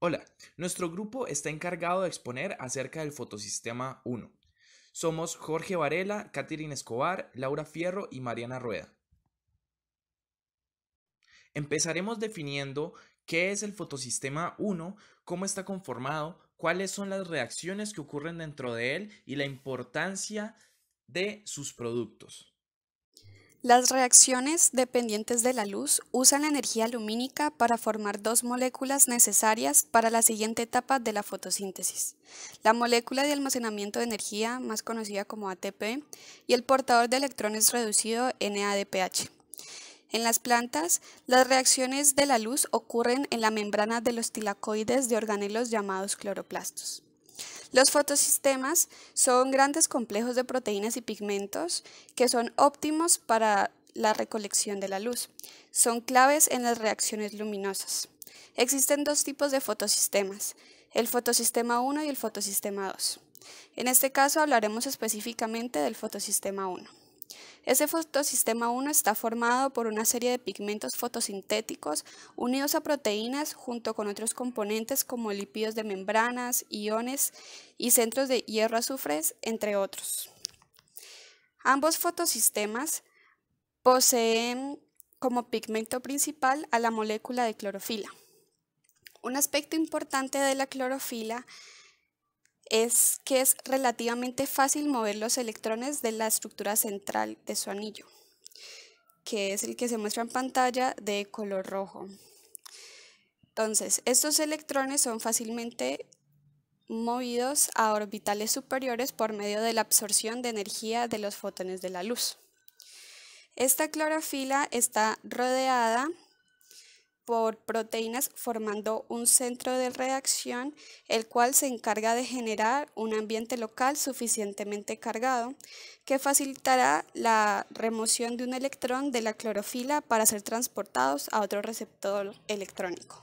Hola, nuestro grupo está encargado de exponer acerca del fotosistema 1. Somos Jorge Varela, Catherine Escobar, Laura Fierro y Mariana Rueda. Empezaremos definiendo qué es el fotosistema 1, cómo está conformado, cuáles son las reacciones que ocurren dentro de él y la importancia de sus productos. Las reacciones dependientes de la luz usan la energía lumínica para formar dos moléculas necesarias para la siguiente etapa de la fotosíntesis, la molécula de almacenamiento de energía, más conocida como ATP, y el portador de electrones reducido NADPH. En las plantas, las reacciones de la luz ocurren en la membrana de los tilacoides de organelos llamados cloroplastos. Los fotosistemas son grandes complejos de proteínas y pigmentos que son óptimos para la recolección de la luz. Son claves en las reacciones luminosas. Existen dos tipos de fotosistemas, el fotosistema 1 y el fotosistema 2. En este caso hablaremos específicamente del fotosistema 1. Ese fotosistema 1 está formado por una serie de pigmentos fotosintéticos unidos a proteínas junto con otros componentes como lípidos de membranas, iones y centros de hierro-azufres, entre otros. Ambos fotosistemas poseen como pigmento principal a la molécula de clorofila. Un aspecto importante de la clorofila es es que es relativamente fácil mover los electrones de la estructura central de su anillo, que es el que se muestra en pantalla de color rojo. Entonces, estos electrones son fácilmente movidos a orbitales superiores por medio de la absorción de energía de los fotones de la luz. Esta clorofila está rodeada por proteínas formando un centro de reacción, el cual se encarga de generar un ambiente local suficientemente cargado, que facilitará la remoción de un electrón de la clorofila para ser transportados a otro receptor electrónico.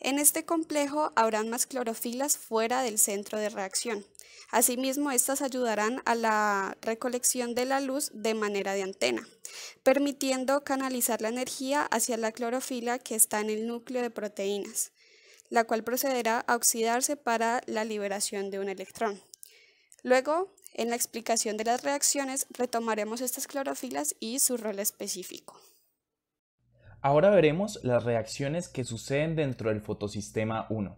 En este complejo habrán más clorofilas fuera del centro de reacción. Asimismo, estas ayudarán a la recolección de la luz de manera de antena, permitiendo canalizar la energía hacia la clorofila que está en el núcleo de proteínas, la cual procederá a oxidarse para la liberación de un electrón. Luego, en la explicación de las reacciones, retomaremos estas clorofilas y su rol específico. Ahora veremos las reacciones que suceden dentro del fotosistema 1.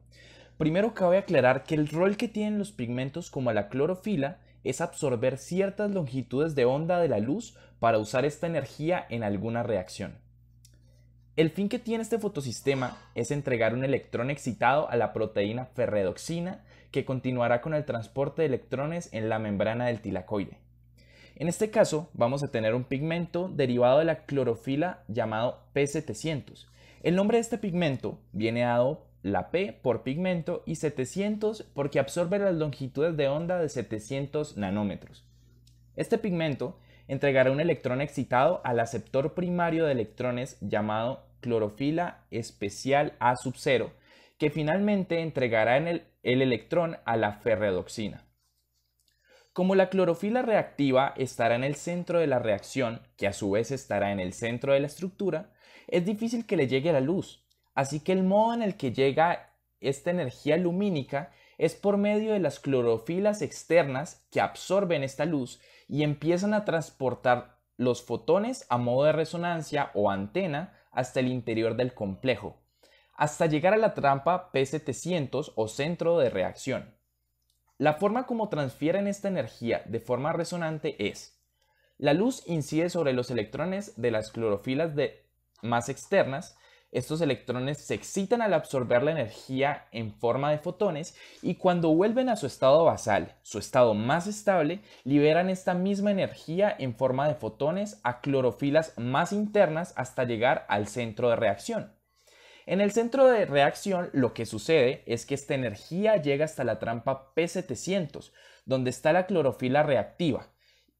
Primero cabe aclarar que el rol que tienen los pigmentos como la clorofila es absorber ciertas longitudes de onda de la luz para usar esta energía en alguna reacción. El fin que tiene este fotosistema es entregar un electrón excitado a la proteína ferredoxina que continuará con el transporte de electrones en la membrana del tilacoide. En este caso vamos a tener un pigmento derivado de la clorofila llamado P700. El nombre de este pigmento viene dado la P por pigmento y 700 porque absorbe las longitudes de onda de 700 nanómetros. Este pigmento entregará un electrón excitado al aceptor primario de electrones llamado clorofila especial A sub 0, que finalmente entregará el, el electrón a la ferredoxina. Como la clorofila reactiva estará en el centro de la reacción, que a su vez estará en el centro de la estructura, es difícil que le llegue la luz, así que el modo en el que llega esta energía lumínica es por medio de las clorofilas externas que absorben esta luz y empiezan a transportar los fotones a modo de resonancia o antena hasta el interior del complejo, hasta llegar a la trampa P700 o centro de reacción. La forma como transfieren esta energía de forma resonante es, la luz incide sobre los electrones de las clorofilas más externas, estos electrones se excitan al absorber la energía en forma de fotones y cuando vuelven a su estado basal, su estado más estable, liberan esta misma energía en forma de fotones a clorofilas más internas hasta llegar al centro de reacción. En el centro de reacción lo que sucede es que esta energía llega hasta la trampa P700, donde está la clorofila reactiva,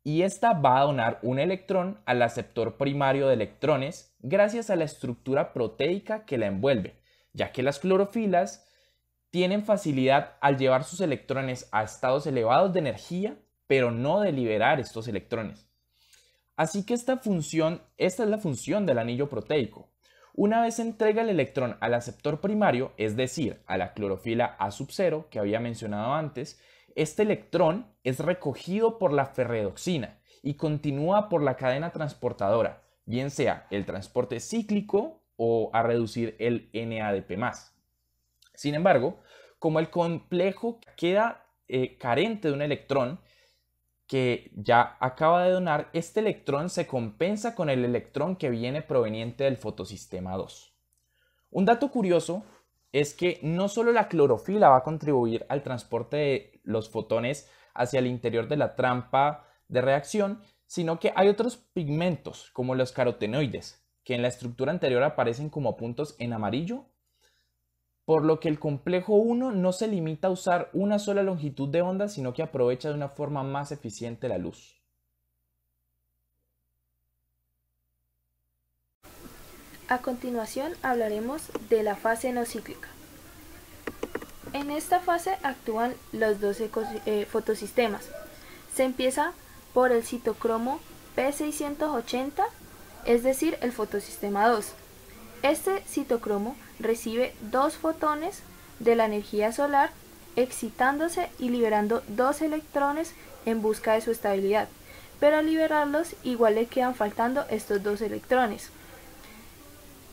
y esta va a donar un electrón al aceptor primario de electrones gracias a la estructura proteica que la envuelve, ya que las clorofilas tienen facilidad al llevar sus electrones a estados elevados de energía, pero no de liberar estos electrones. Así que esta función, esta es la función del anillo proteico, una vez entrega el electrón al aceptor primario, es decir, a la clorofila A sub 0 que había mencionado antes, este electrón es recogido por la ferredoxina y continúa por la cadena transportadora, bien sea el transporte cíclico o a reducir el NADP. Sin embargo, como el complejo queda eh, carente de un electrón, que ya acaba de donar, este electrón se compensa con el electrón que viene proveniente del fotosistema 2. Un dato curioso es que no solo la clorofila va a contribuir al transporte de los fotones hacia el interior de la trampa de reacción, sino que hay otros pigmentos, como los carotenoides, que en la estructura anterior aparecen como puntos en amarillo por lo que el complejo 1 no se limita a usar una sola longitud de onda, sino que aprovecha de una forma más eficiente la luz. A continuación hablaremos de la fase no cíclica. En esta fase actúan los dos eh, fotosistemas. Se empieza por el citocromo P680, es decir, el fotosistema 2. Este citocromo recibe dos fotones de la energía solar excitándose y liberando dos electrones en busca de su estabilidad, pero al liberarlos igual le quedan faltando estos dos electrones.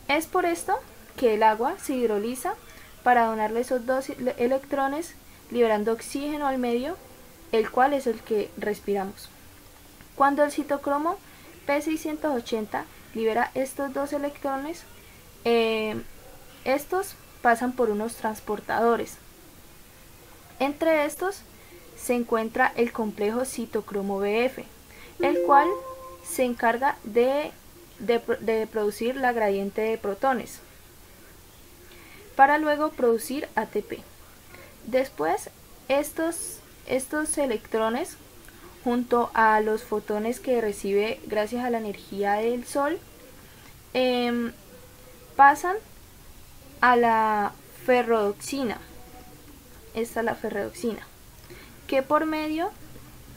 Es por esto que el agua se hidroliza para donarle esos dos electrones liberando oxígeno al medio, el cual es el que respiramos. Cuando el citocromo P680 libera estos dos electrones, eh, estos pasan por unos transportadores. Entre estos se encuentra el complejo citocromo BF, el cual se encarga de, producir la gradiente de protones para luego producir ATP. Después, estos, estos electrones, junto a los fotones que recibe gracias a la energía del Sol, em, pasan a la ferrodoxina. Esta es la ferrodoxina, que por medio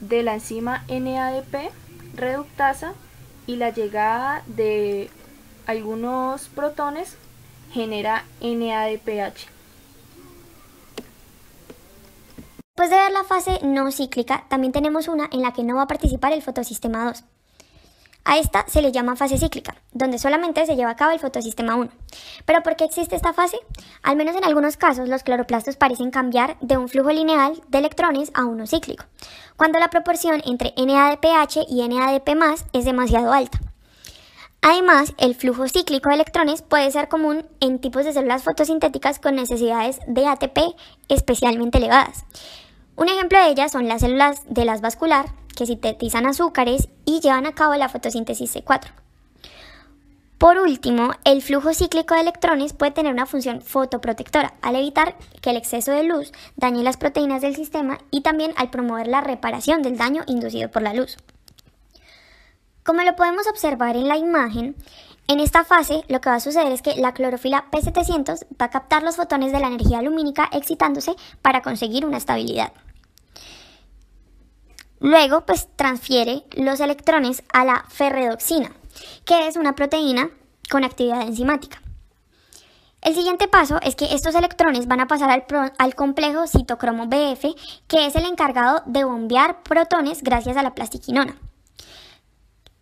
de la enzima NADP reductasa y la llegada de algunos protones genera NADPH. Después de ver la fase no cíclica, también tenemos una en la que no va a participar el fotosistema 2. A esta se le llama fase cíclica, donde solamente se lleva a cabo el fotosistema 1. ¿Pero por qué existe esta fase? Al menos en algunos casos los cloroplastos parecen cambiar de un flujo lineal de electrones a uno cíclico, cuando la proporción entre NADPH y NADP es demasiado alta. Además, el flujo cíclico de electrones puede ser común en tipos de células fotosintéticas con necesidades de ATP especialmente elevadas. Un ejemplo de ellas son las células de las vascular, que sintetizan azúcares y llevan a cabo la fotosíntesis C4. Por último, el flujo cíclico de electrones puede tener una función fotoprotectora al evitar que el exceso de luz dañe las proteínas del sistema y también al promover la reparación del daño inducido por la luz. Como lo podemos observar en la imagen, en esta fase lo que va a suceder es que la clorofila P700 va a captar los fotones de la energía lumínica excitándose para conseguir una estabilidad. Luego, pues transfiere los electrones a la ferredoxina, que es una proteína con actividad enzimática. El siguiente paso es que estos electrones van a pasar al, complejo citocromo BF, que es el encargado de bombear protones gracias a la plastiquinona.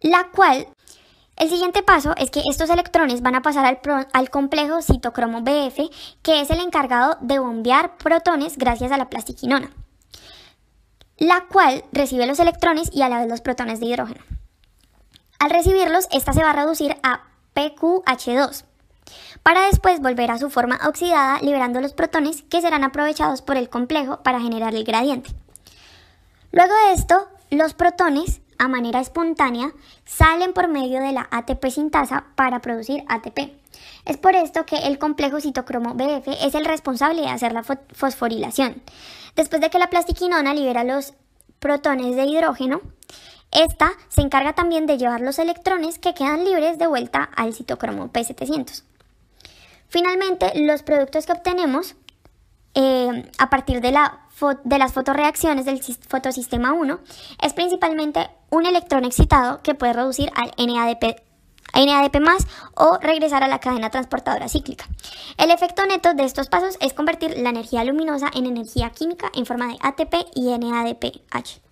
La cual, el siguiente paso es que estos electrones van a pasar al, al complejo citocromo BF, que es el encargado de bombear protones gracias a la plastiquinona la cual recibe los electrones y a la vez los protones de hidrógeno. Al recibirlos, esta se va a reducir a PQH2, para después volver a su forma oxidada liberando los protones que serán aprovechados por el complejo para generar el gradiente. Luego de esto, los protones, a manera espontánea, salen por medio de la ATP sintasa para producir ATP. Es por esto que el complejo citocromo BF es el responsable de hacer la fosforilación. Después de que la plastiquinona libera los protones de hidrógeno, esta se encarga también de llevar los electrones que quedan libres de vuelta al citocromo P700. Finalmente, los productos que obtenemos eh, a partir de, de las fotoreacciones del fotosistema 1 es principalmente un electrón excitado que puede reducir al NADP NADP más o regresar a la cadena transportadora cíclica. El efecto neto de estos pasos es convertir la energía luminosa en energía química en forma de ATP y NADPH.